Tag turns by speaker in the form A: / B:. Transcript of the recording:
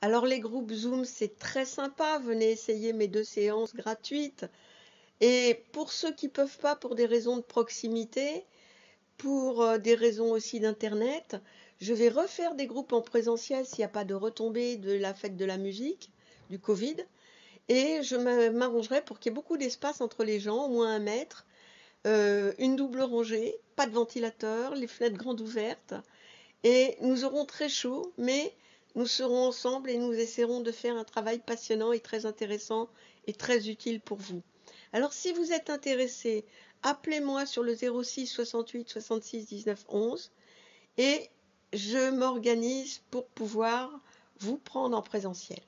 A: Alors les groupes Zoom, c'est très sympa, venez essayer mes deux séances gratuites. Et pour ceux qui ne peuvent pas pour des raisons de proximité, pour euh, des raisons aussi d'Internet, je vais refaire des groupes en présentiel s'il n'y a pas de retombée de la fête de la musique, du Covid. Et je m'arrangerai pour qu'il y ait beaucoup d'espace entre les gens, au moins un mètre, euh, une double rangée, pas de ventilateur, les fenêtres grandes ouvertes. Et nous aurons très chaud, mais nous serons ensemble et nous essaierons de faire un travail passionnant et très intéressant et très utile pour vous. Alors si vous êtes intéressé, appelez-moi sur le 06 68 66 19 11 et je m'organise pour pouvoir vous prendre en présentiel.